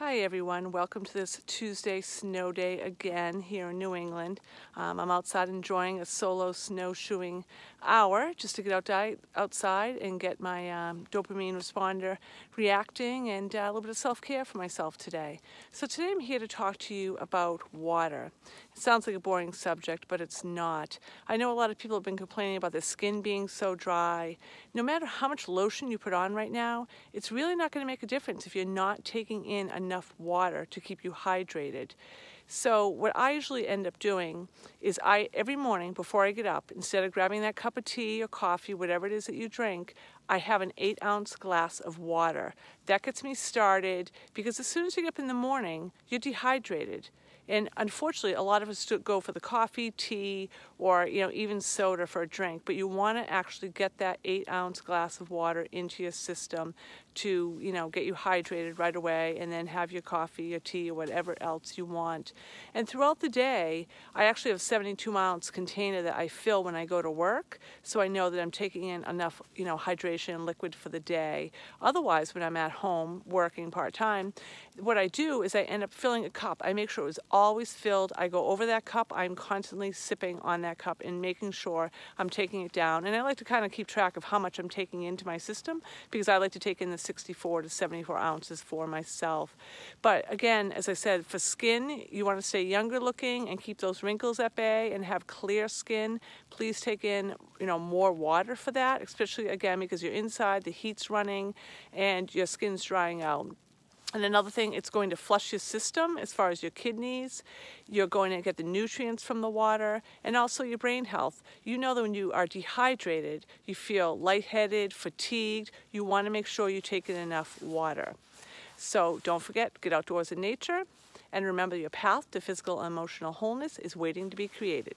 Hi everyone, welcome to this Tuesday snow day again here in New England. Um, I'm outside enjoying a solo snowshoeing hour just to get out outside and get my um, dopamine responder reacting and uh, a little bit of self-care for myself today. So today I'm here to talk to you about water. It sounds like a boring subject, but it's not. I know a lot of people have been complaining about their skin being so dry. No matter how much lotion you put on right now, it's really not going to make a difference if you're not taking in enough water to keep you hydrated. So what I usually end up doing is I every morning before I get up, instead of grabbing that cup of tea or coffee, whatever it is that you drink, I have an eight ounce glass of water. That gets me started because as soon as you get up in the morning, you're dehydrated. And unfortunately, a lot of us go for the coffee, tea, or you know even soda for a drink. But you want to actually get that eight-ounce glass of water into your system to you know get you hydrated right away, and then have your coffee, or tea, or whatever else you want. And throughout the day, I actually have a 72-ounce container that I fill when I go to work, so I know that I'm taking in enough you know hydration and liquid for the day. Otherwise, when I'm at home working part-time, what I do is I end up filling a cup. I make sure it was always filled. I go over that cup. I'm constantly sipping on that cup and making sure I'm taking it down. And I like to kind of keep track of how much I'm taking into my system because I like to take in the 64 to 74 ounces for myself. But again, as I said, for skin, you want to stay younger looking and keep those wrinkles at bay and have clear skin. Please take in, you know, more water for that, especially again because you're inside, the heat's running, and your skin skin's drying out. And another thing, it's going to flush your system as far as your kidneys. You're going to get the nutrients from the water and also your brain health. You know that when you are dehydrated, you feel lightheaded, fatigued. You want to make sure you take in enough water. So don't forget, get outdoors in nature. And remember, your path to physical and emotional wholeness is waiting to be created.